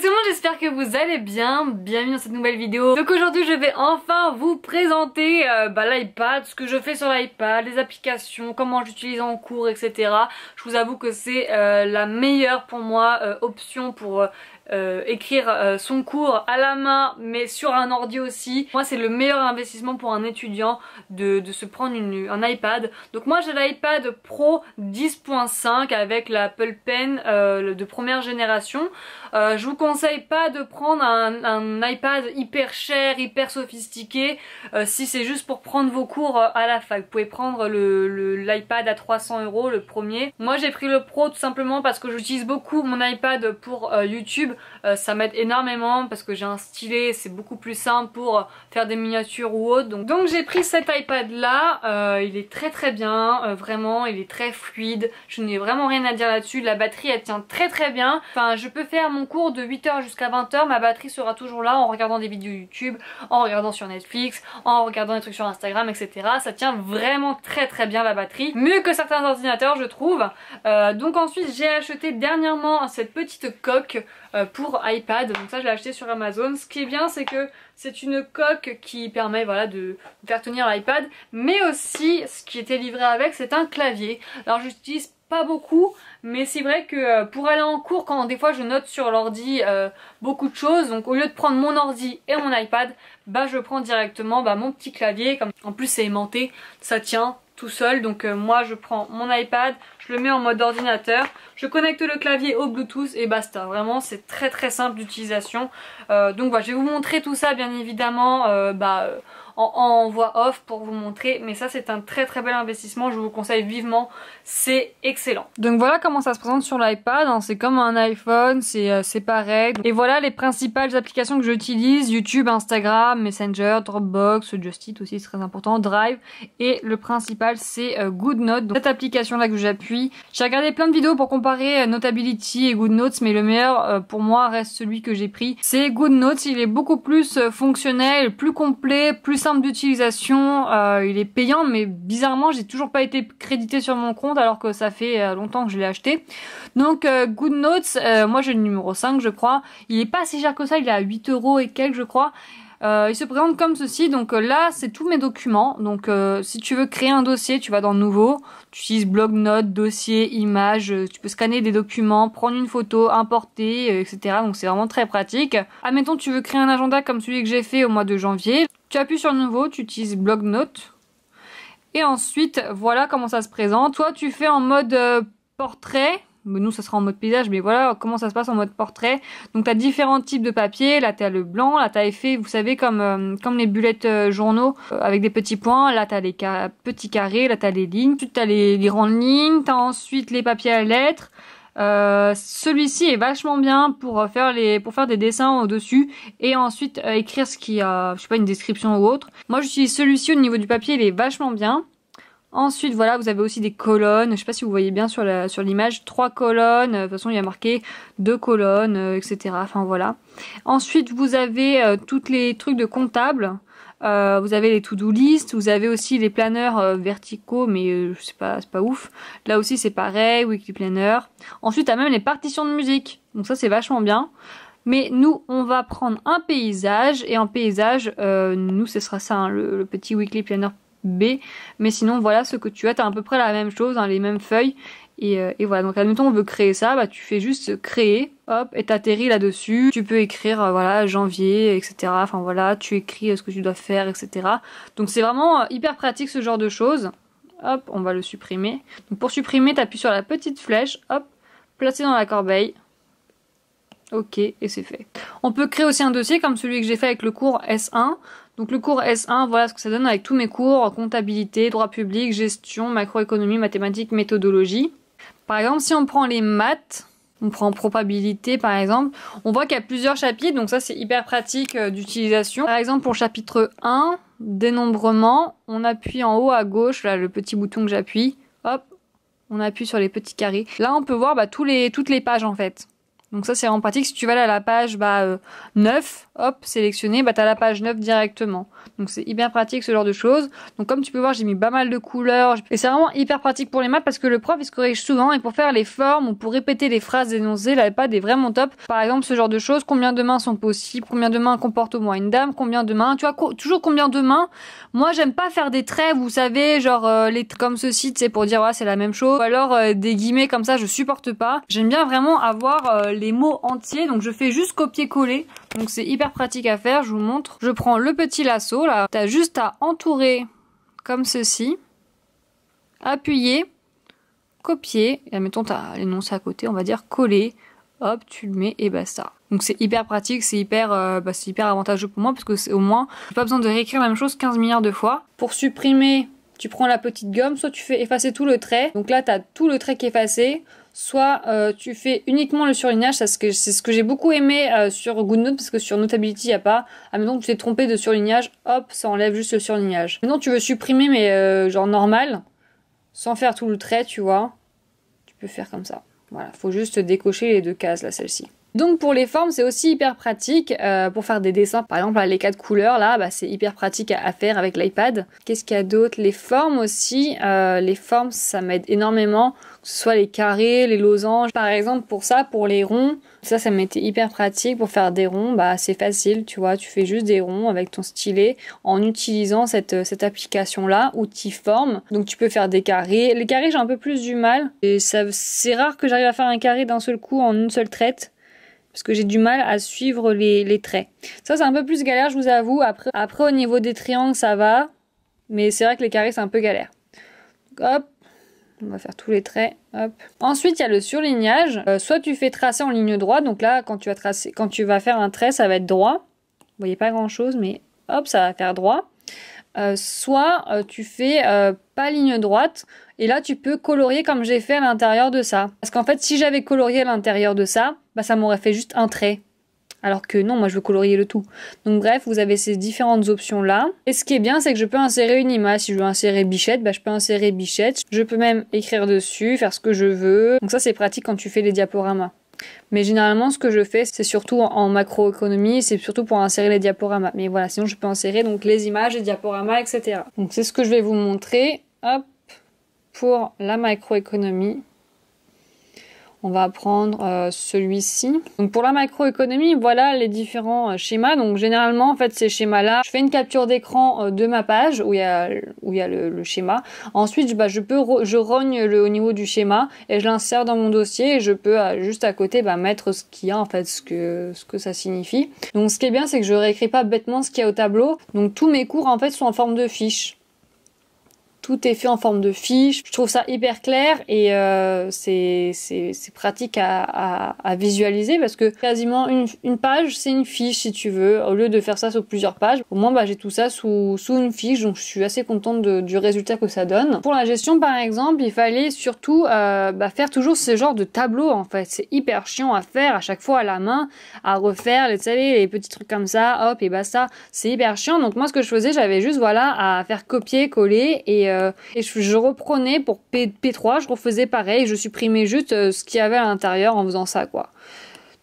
Salut tout le monde, j'espère que vous allez bien, bienvenue dans cette nouvelle vidéo. Donc aujourd'hui je vais enfin vous présenter euh, bah, l'iPad, ce que je fais sur l'iPad, les applications, comment j'utilise en cours, etc. Je vous avoue que c'est euh, la meilleure pour moi euh, option pour euh, écrire euh, son cours à la main mais sur un ordi aussi. Moi c'est le meilleur investissement pour un étudiant de, se prendre une, un iPad. Donc moi j'ai l'iPad Pro 10.5 avec l'Apple Pen euh, de première génération. je vous conseille pas de prendre un, iPad hyper cher, hyper sophistiqué si c'est juste pour prendre vos cours à la fac. Vous pouvez prendre l'iPad le, à 300 euros le premier. Moi j'ai pris le Pro tout simplement parce que j'utilise beaucoup mon iPad pour YouTube euh, ça m'aide énormément parce que j'ai un stylet, c'est beaucoup plus simple pour faire des miniatures ou autre. Donc, donc j'ai pris cet iPad là, euh, il est très très bien, euh, vraiment, il est très fluide, je n'ai vraiment rien à dire là-dessus, la batterie elle tient très très bien. Enfin, je peux faire mon cours de 8h jusqu'à 20h, ma batterie sera toujours là en regardant des vidéos YouTube, en regardant sur Netflix, en regardant des trucs sur Instagram, etc. Ça tient vraiment très très bien la batterie, mieux que certains ordinateurs je trouve. donc ensuite j'ai acheté dernièrement cette petite coque pour iPad donc ça je l'ai acheté sur Amazon ce qui est bien c'est que c'est une coque qui permet voilà de faire tenir l'iPad mais aussi ce qui était livré avec c'est un clavier alors j'utilise pas beaucoup mais c'est vrai que euh, pour aller en cours quand des fois je note sur l'ordi euh, beaucoup de choses donc au lieu de prendre mon ordi et mon iPad bah je prends directement bah, mon petit clavier comme en plus c'est aimanté ça tient tout seul. Donc euh, moi je prends mon iPad, je le mets en mode ordinateur, je connecte le clavier au Bluetooth et basta. Vraiment c'est très très simple d'utilisation. Euh, donc voilà, je vais vous montrer tout ça bien évidemment euh, bah, en, voix off pour vous montrer. Mais ça c'est un très très bel investissement, je vous conseille vivement, c'est excellent. Donc voilà comment ça se présente sur l'iPad, hein. c'est comme un iPhone, c'est euh, pareil. Et voilà les principales applications que j'utilise, YouTube, Instagram, Messenger, Dropbox, Justit aussi c'est très important, Drive. Et le principal c'est good euh, GoodNote, cette application là que j'appuie. J'ai regardé plein de vidéos pour comparer euh, Notability et GoodNotes, mais le meilleur euh, pour moi reste celui que j'ai pris. C'est GoodNotes, il est beaucoup plus fonctionnel, plus complet, plus d'utilisation, euh, il est payant, mais bizarrement, j'ai toujours pas été crédité sur mon compte alors que ça fait euh, longtemps que je l'ai acheté. Donc euh, Good Notes, moi j'ai le numéro 5 je crois, il est pas si cher que ça, il est à 8 euros et quelques je crois. il se présente comme ceci, donc là c'est tous mes documents, donc si tu veux créer un dossier, tu vas dans nouveau, tu utilises blog notes, dossier, images, tu peux scanner des documents, prendre une photo, importer, etc. Donc c'est vraiment très pratique. Admettons tu veux créer un agenda comme celui que j'ai fait au mois de janvier, tu appuies sur nouveau, tu utilises blog notes. Et ensuite, voilà comment ça se présente. Toi, tu fais en mode euh, portrait. nous, ça sera en mode paysage, mais voilà comment ça se passe en mode portrait. Donc, tu as différents types de papier. Là, tu as le blanc. Là, tu as effet, vous savez, comme, euh, comme les bullettes euh, journaux avec des petits points. Là, tu as les petits carrés. Là, tu as les lignes. tu as les, grandes lignes. Tu ensuite les papiers à lettres. Euh, celui-ci est vachement bien pour euh, faire les pour faire des dessins au dessus et ensuite euh, écrire ce qui a je sais pas une description ou autre. Moi j'utilise celui-ci au niveau du papier, il est vachement bien. Ensuite, voilà, vous avez aussi des colonnes. Je ne sais pas si vous voyez bien sur l'image, trois colonnes. De toute façon, il y a marqué deux colonnes, euh, etc. Enfin voilà. Ensuite, vous avez tous euh, toutes les trucs de comptable. Euh, vous avez les to-do list, vous avez aussi les planeurs verticaux, mais euh, sais pas, pas ouf. Là aussi c'est pareil, weekly planner. Ensuite, as même les partitions de musique. Donc ça c'est vachement bien. Mais nous, on va prendre un paysage, et en paysage, nous, ce sera ça, hein, le petit weekly planner B. Mais sinon, voilà ce que tu as. Tu as à peu près la même chose, hein, les mêmes feuilles. Euh, et, voilà, donc admettons on veut créer ça, bah tu fais juste créer, hop, et t'atterris là-dessus. Tu peux écrire, euh, voilà, janvier, etc. Enfin voilà, tu écris euh, ce que tu dois faire, etc. Donc c'est vraiment hyper pratique ce genre de choses. Hop, on va le supprimer. pour supprimer, t'appuies sur la petite flèche, hop, placer dans la corbeille. Ok, et c'est fait. On peut créer aussi un dossier comme celui que j'ai fait avec le cours S1. Donc le cours S1, voilà ce que ça donne avec tous mes cours, comptabilité, droit public, gestion, macroéconomie, mathématiques, méthodologie. Par exemple, si on prend les maths, on prend probabilité par exemple, on voit qu'il y a plusieurs chapitres, donc ça c'est hyper pratique euh, d'utilisation. Par exemple pour chapitre 1, dénombrement, on appuie en haut à gauche, là le petit bouton que j'appuie, hop, on appuie sur les petits carrés. Là on peut voir bah, toutes les pages en fait. Donc ça, c'est vraiment pratique. Si tu vas à la page bah, 9, euh, hop, sélectionner, bah, t'as la page 9 directement. Donc c'est hyper pratique ce genre de choses. Donc comme tu peux voir, j'ai mis pas mal de couleurs. Et c'est vraiment hyper pratique pour les maths parce que le prof, il se corrige souvent. Et pour faire les formes ou pour répéter les phrases énoncées, la est vraiment top. Par exemple, ce genre de choses, combien de mains sont possibles, combien de mains comporte au moins une dame, combien de mains, tu vois, toujours combien de mains. Moi, j'aime pas faire des traits, vous savez, genre euh, les comme ceci, c'est pour dire, ouais, c'est la même chose. Ou alors euh, des guillemets comme ça, je supporte pas. J'aime bien vraiment avoir les mots entiers. Donc je fais juste copier-coller. Donc c'est hyper pratique à faire, je vous montre. Je prends le petit lasso là. tu as juste à entourer comme ceci. Appuyer. Copier. Et mettons as l'énoncé à côté, on va dire coller. Hop, tu le mets et basta. Donc c'est hyper pratique, c'est hyper, euh, bah, c'est hyper avantageux pour moi parce que c'est au moins, pas besoin de réécrire la même chose 15 milliards de fois. Pour supprimer, tu prends la petite gomme, soit tu fais effacer tout le trait. Donc là, tu as tout le trait qui est effacé soit euh, tu fais uniquement le surlignage, c'est ce que, ce que j'ai beaucoup aimé euh, sur GoodNote, parce que sur Notability, il n'y a pas. Ah, maintenant tu t'es trompé de surlignage, hop, ça enlève juste le surlignage. Maintenant, tu veux supprimer, mais euh, genre normal, sans faire tout le trait, tu vois. Tu peux faire comme ça. Voilà, faut juste décocher les deux cases, là, celle-ci. Donc pour les formes, c'est aussi hyper pratique euh, pour faire des dessins. Par exemple, les quatre couleurs là, bah, c'est hyper pratique à, faire avec l'iPad. Qu'est-ce qu'il y a d'autre Les formes aussi. Euh, les formes, ça m'aide énormément, que ce soit les carrés, les losanges. Par exemple, pour ça, pour les ronds, ça, ça m'était hyper pratique pour faire des ronds. Bah, c'est facile, tu vois. Tu fais juste des ronds avec ton stylet en utilisant cette, euh, cette application là, outil forme. Donc tu peux faire des carrés. Les carrés, j'ai un peu plus du mal. Et ça, c'est rare que j'arrive à faire un carré d'un seul coup en une seule traite parce que j'ai du mal à suivre les, traits. Ça, c'est un peu plus galère, je vous avoue. Après, après au niveau des triangles, ça va. Mais c'est vrai que les carrés, c'est un peu galère. hop, on va faire tous les traits. Hop. Ensuite, il y a le surlignage. Euh, soit tu fais tracer en ligne droite. Donc là, quand tu, vas quand tu vas faire un trait, ça va être droit. Vous voyez pas grand-chose, mais hop, ça va faire droit. Euh, soit euh, tu fais pas ligne droite. Et là, tu peux colorier comme j'ai fait à l'intérieur de ça. Parce qu'en fait, si j'avais colorié à l'intérieur de ça, bah, ça m'aurait fait juste un trait. Alors que non, moi je veux colorier le tout. Donc bref, vous avez ces différentes options là. Et ce qui est bien, c'est que je peux insérer une image. Si je veux insérer Bichette, bah, je peux insérer Bichette. Je peux même écrire dessus, faire ce que je veux. Donc ça c'est pratique quand tu fais les diaporamas. Mais généralement, ce que je fais, c'est surtout en macroéconomie, c'est surtout pour insérer les diaporamas. Mais voilà, sinon je peux insérer donc les images, les diaporamas, etc. Donc c'est ce que je vais vous montrer. Hop, pour la macroéconomie. On va prendre euh, celui-ci. Donc pour la macroéconomie, voilà les différents euh, schémas. Donc généralement, en fait, ces schémas-là, je fais une capture d'écran euh, de ma page où il y a, où il y a le, schéma. Ensuite, bah, je peux je rogne le, au niveau du schéma et je l'insère dans mon dossier et je peux juste à côté bah, mettre ce qu'il y a en fait, ce que, ce que ça signifie. Donc ce qui est bien, c'est que je réécris pas bêtement ce qu'il y a au tableau. Donc tous mes cours en fait sont en forme de fiche. Tout est fait en forme de fiche. Je trouve ça hyper clair et euh, c'est pratique à, visualiser parce que quasiment une, page, c'est une fiche si tu veux. Au lieu de faire ça sur plusieurs pages, au moins bah, j'ai tout ça sous, une fiche. Donc je suis assez contente du résultat que ça donne. Pour la gestion par exemple, il fallait surtout euh, bah, faire toujours ce genre de tableau en fait. C'est hyper chiant à faire à chaque fois à la main, à refaire, les, les petits trucs comme ça, hop et bah ça. C'est hyper chiant. Donc moi ce que je faisais, j'avais juste voilà à faire copier, coller et... Euh, euh, et je, reprenais pour P, 3 je refaisais pareil, je supprimais juste euh, ce qu'il y avait à l'intérieur en faisant ça, quoi.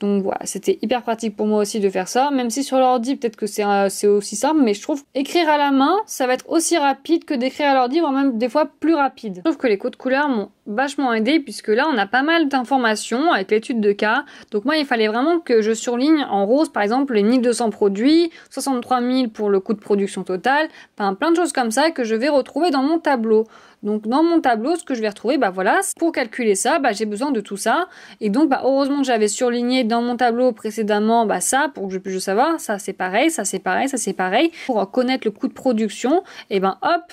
Donc voilà, c'était hyper pratique pour moi aussi de faire ça, même si sur l'ordi, peut-être que euh, c'est aussi simple, mais je trouve écrire à la main, ça va être aussi rapide que d'écrire à l'ordi, voire même des fois plus rapide. Je trouve que les codes couleurs m'ont vachement aidé puisque là on a pas mal d'informations avec l'étude de cas. Donc moi il fallait vraiment que je surligne en rose par exemple les 1200 produits, 63 000 pour le coût de production total, enfin plein de choses comme ça que je vais retrouver dans mon tableau. Donc dans mon tableau ce que je vais retrouver bah voilà pour calculer ça bah j'ai besoin de tout ça et donc bah heureusement que j'avais surligné dans mon tableau précédemment bah ça pour que je puisse savoir ça c'est pareil ça c'est pareil ça c'est pareil pour connaître le coût de production et ben hop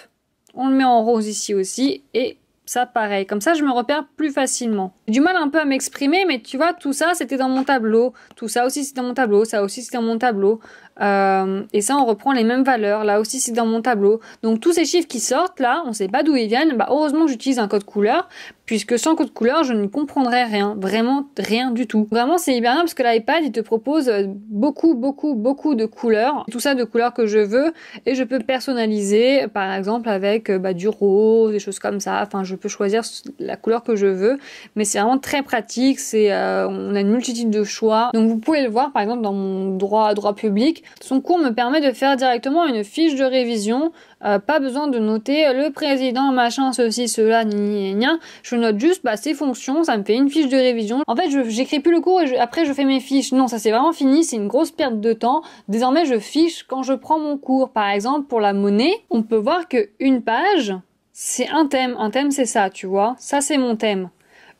on le met en rose ici aussi et ça pareil. Comme ça, je me repère plus facilement. Du mal un peu à m'exprimer, mais tu vois, tout ça, c'était dans mon tableau. Tout ça aussi, c'était dans mon tableau. Ça aussi, c'était dans mon tableau. Euh, et ça, on reprend les mêmes valeurs. Là aussi, c'est dans mon tableau. Donc tous ces chiffres qui sortent, là, on ne sait pas d'où ils viennent. Bah, heureusement, j'utilise un code couleur, puisque sans code couleur, je ne comprendrais rien. Vraiment rien du tout. Vraiment, c'est hyper bien parce que l'iPad, il te propose euh, beaucoup, beaucoup, beaucoup de couleurs. Tout ça de couleurs que je veux. Et je peux personnaliser, par exemple, avec euh, bah, du rose, des choses comme ça. Enfin, je peux choisir la couleur que je veux. Mais c'est vraiment très pratique. C'est, euh, on a une multitude de choix. Donc vous pouvez le voir, par exemple, dans mon droit, droit public son cours me permet de faire directement une fiche de révision. Euh, pas besoin de noter le président, machin, ceci, cela, ni Je note juste bah, ses fonctions, ça me fait une fiche de révision. En fait, j'écris plus le cours et après je fais mes fiches. Non, ça c'est vraiment fini, c'est une grosse perte de temps. Désormais, je fiche quand je prends mon cours. Par exemple, pour la monnaie, on peut voir que une page, c'est un thème. Un thème, c'est ça, tu vois. Ça, c'est mon thème.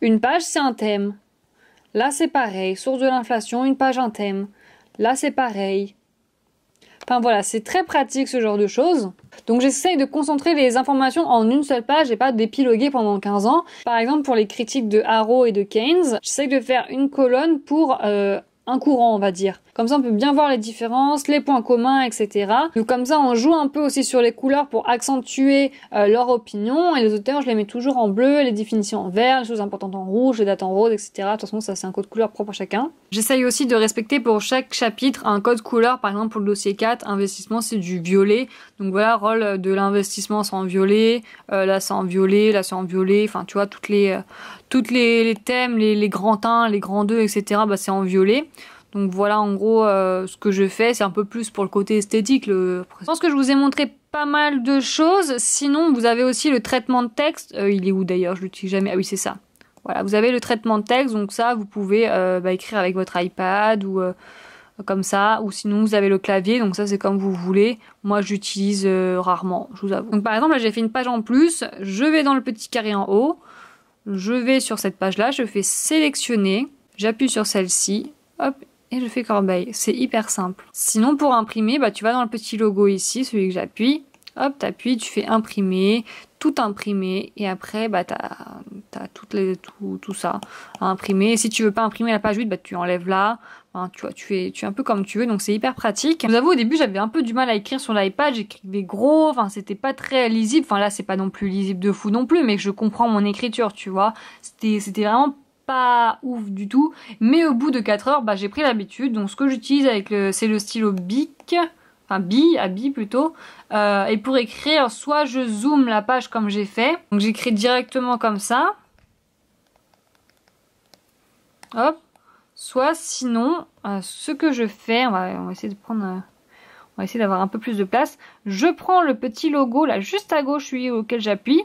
Une page, c'est un thème. Là, c'est pareil. Source de l'inflation, une page, un thème. Là, c'est pareil. Enfin voilà, c'est très pratique ce genre de choses. Donc j'essaye de concentrer les informations en une seule page et pas d'épiloguer pendant 15 ans. Par exemple, pour les critiques de Harrow et de Keynes, j'essaye de faire une colonne pour euh, un courant, on va dire. Comme ça, on peut bien voir les différences, les points communs, etc. Donc comme ça, on joue un peu aussi sur les couleurs pour accentuer euh, leur opinion. Et les auteurs, je les mets toujours en bleu, les définitions en vert, les choses importantes en rouge, les dates en rose, etc. De toute façon, ça c'est un code couleur propre à chacun. J'essaye aussi de respecter pour chaque chapitre un code couleur. Par exemple, pour le dossier 4, investissement, c'est du violet. Donc voilà, rôle de l'investissement, c'est en violet. là, c'est en violet. Là, c'est en violet. Enfin, tu vois, toutes les, euh, toutes les, thèmes, les, grands 1, les grands 2, etc., bah, c'est en violet. Donc voilà en gros euh, ce que je fais, c'est un peu plus pour le côté esthétique. Le... Je pense que je vous ai montré pas mal de choses, sinon vous avez aussi le traitement de texte, euh, il est où d'ailleurs, je l'utilise jamais, ah oui c'est ça. Voilà, vous avez le traitement de texte, donc ça vous pouvez euh, bah, écrire avec votre iPad ou comme ça, ou sinon vous avez le clavier, donc ça c'est comme vous voulez. Moi j'utilise rarement, je vous avoue. Donc par exemple là j'ai fait une page en plus, je vais dans le petit carré en haut, je vais sur cette page-là, je fais sélectionner, j'appuie sur celle-ci, hop, et je fais corbeille. C'est hyper simple. Sinon, pour imprimer, bah, tu vas dans le petit logo ici, celui que j'appuie, hop, appuies, tu fais imprimer, tout imprimer et après bah t'as as toutes les tout, tout, ça à imprimer si tu veux pas imprimer la page 8 bah tu enlèves là tu vois tu es tu un peu comme tu veux donc c'est hyper pratique je vous avoue au début j'avais un peu du mal à écrire sur l'iPad j'écrivais gros enfin c'était pas très lisible enfin là c'est pas non plus lisible de fou non plus mais je comprends mon écriture tu vois c'était c'était vraiment pas ouf du tout mais au bout de 4 heures bah j'ai pris l'habitude donc ce que j'utilise avec le c'est le stylo Bic enfin bi, à bi plutôt. Euh, et pour écrire, soit je zoome la page comme j'ai fait, donc j'écris directement comme ça. Soit sinon, euh, ce que je fais, on va, essayer de prendre... Euh, on essayer d'avoir un peu plus de place. Je prends le petit logo là juste à gauche, celui auquel j'appuie.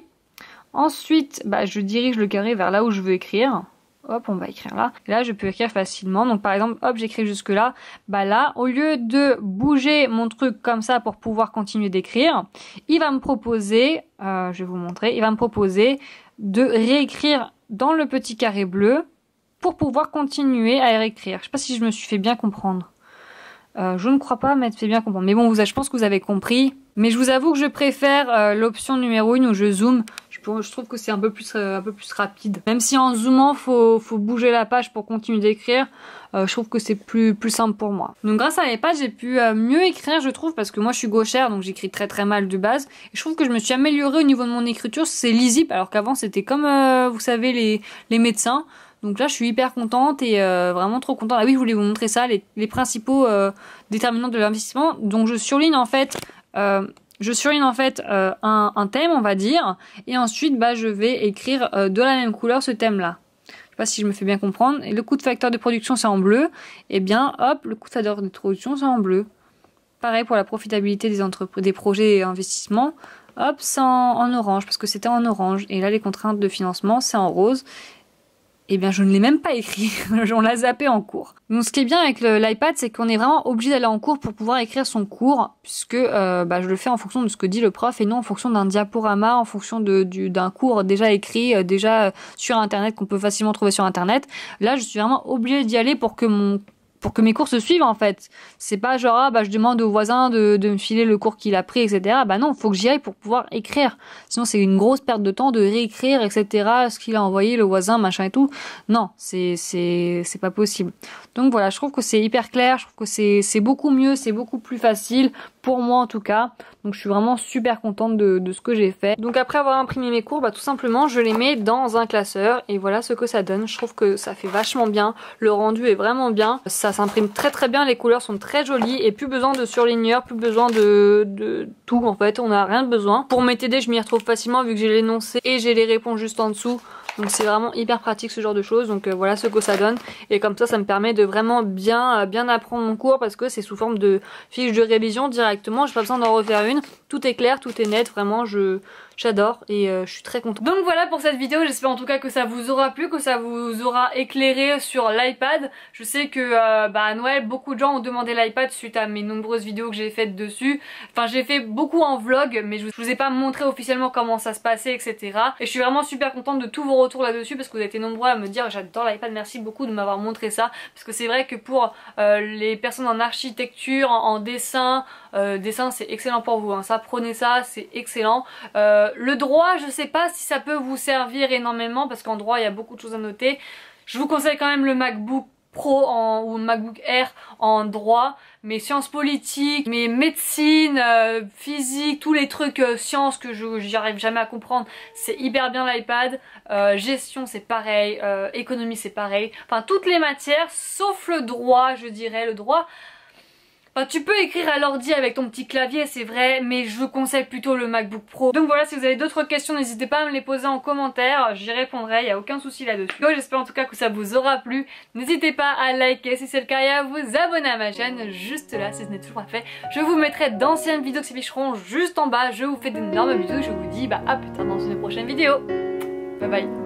Ensuite, bah, je dirige le carré vers là où je veux écrire hop, on va écrire là. là, je peux écrire facilement. Donc, par exemple, hop, j'écris jusque là. Bah là, au lieu de bouger mon truc comme ça pour pouvoir continuer d'écrire, il va me proposer, euh, je vais vous montrer, il va me proposer de réécrire dans le petit carré bleu pour pouvoir continuer à réécrire. Je sais pas si je me suis fait bien comprendre. Euh, je ne crois pas m'être fait bien comprendre. Mais bon, vous, je pense que vous avez compris. Mais je vous avoue que je préfère euh, l'option numéro 1 où je zoome je trouve que c'est un peu plus euh, un peu plus rapide. Même si en zoomant, faut faut bouger la page pour continuer d'écrire. Euh, je trouve que c'est plus plus simple pour moi. Donc grâce à les pages, j'ai pu euh, mieux écrire, je trouve, parce que moi je suis gauchère, donc j'écris très très mal de base. Et je trouve que je me suis améliorée au niveau de mon écriture. C'est lisible, alors qu'avant c'était comme vous savez les médecins. Donc là, je suis hyper contente et vraiment trop contente. Ah oui, je voulais vous montrer ça, les, principaux déterminants de l'investissement. Donc je surligne en fait euh, je surligne en fait euh, un, thème, on va dire, et ensuite bah, je vais écrire euh, de la même couleur ce thème-là. Je sais pas si je me fais bien comprendre. Et le coût de facteur de production c'est en bleu, eh bien hop, le coût de facteur de production c'est en bleu. Pareil pour la profitabilité des, des projets et investissements, hop, c'est en, orange parce que c'était en orange. Et là les contraintes de financement c'est en rose eh bien, je ne l'ai même pas écrit. On l'a zappé en cours. Donc, ce qui est bien avec l'iPad, c'est qu'on est vraiment obligé d'aller en cours pour pouvoir écrire son cours, puisque euh, bah, je le fais en fonction de ce que dit le prof et non en fonction d'un diaporama, en fonction d'un cours déjà écrit, euh, déjà sur Internet, qu'on peut facilement trouver sur Internet. Là, je suis vraiment obligé d'y aller pour que mon pour que mes cours se suivent en fait. C'est pas genre ah, bah je demande au voisin de, de me filer le cours qu'il a pris, etc. Bah non, faut que j'y aille pour pouvoir écrire. Sinon c'est une grosse perte de temps de réécrire, etc. Ce qu'il a envoyé le voisin, machin et tout. Non, c'est c'est c'est pas possible. Donc voilà, je trouve que c'est hyper clair, je trouve que c'est c'est beaucoup mieux, c'est beaucoup plus facile pour moi en tout cas. Donc je suis vraiment super contente de, ce que j'ai fait. Donc après avoir imprimé mes cours, bah, tout simplement je les mets dans un classeur et voilà ce que ça donne. Je trouve que ça fait vachement bien, le rendu est vraiment bien, ça s'imprime très très bien, les couleurs sont très jolies et plus besoin de surligneur, plus besoin de, de tout en fait, on n'a rien de besoin. Pour mes TD je m'y retrouve facilement vu que j'ai l'énoncé et j'ai les réponses juste en dessous. Donc c'est vraiment hyper pratique ce genre de choses. Donc euh, voilà ce que ça donne. Et comme ça, ça me permet de vraiment bien, euh, bien apprendre mon cours parce que c'est sous forme de fiche de révision directement. J'ai pas besoin d'en refaire une. Tout est clair, tout est net. Vraiment, je j'adore et euh, je suis très contente. Donc voilà pour cette vidéo. J'espère en tout cas que ça vous aura plu, que ça vous aura éclairé sur l'iPad. Je sais que bah, à Noël, beaucoup de gens ont demandé l'iPad suite à mes nombreuses vidéos que j'ai faites dessus. Enfin, j'ai fait beaucoup en vlog, mais je vous ai pas montré officiellement comment ça se passait, etc. Et je suis vraiment super contente de tous vos retour là-dessus parce que vous avez été nombreux à me dire j'adore l'iPad, merci beaucoup de m'avoir montré ça. Parce que c'est vrai que pour euh, les personnes en architecture, en, dessin, euh, dessin c'est excellent pour vous, hein. ça prenez ça, c'est excellent. Euh, le droit, je sais pas si ça peut vous servir énormément parce qu'en droit il y a beaucoup de choses à noter. Je vous conseille quand même le MacBook pro en, ou MacBook Air en droit, mes sciences politiques, mes médecines, euh, physique, tous les trucs euh, sciences que je j'arrive jamais à comprendre, c'est hyper bien l'iPad. Euh, gestion c'est pareil, économie c'est pareil. Enfin toutes les matières sauf le droit je dirais. Le droit Enfin, tu peux écrire à l'ordi avec ton petit clavier, c'est vrai, mais je conseille plutôt le MacBook Pro. Donc voilà, si vous avez d'autres questions, n'hésitez pas à me les poser en commentaire, j'y répondrai, il a aucun souci là-dessus. j'espère en tout cas que ça vous aura plu. N'hésitez pas à liker si c'est le cas et à vous abonner à ma chaîne, juste là si ce n'est toujours pas fait. Je vous mettrai d'anciennes vidéos qui s'afficheront juste en bas. Je vous fais d'énormes bisous et je vous dis bah, à plus tard dans une prochaine vidéo. Bye bye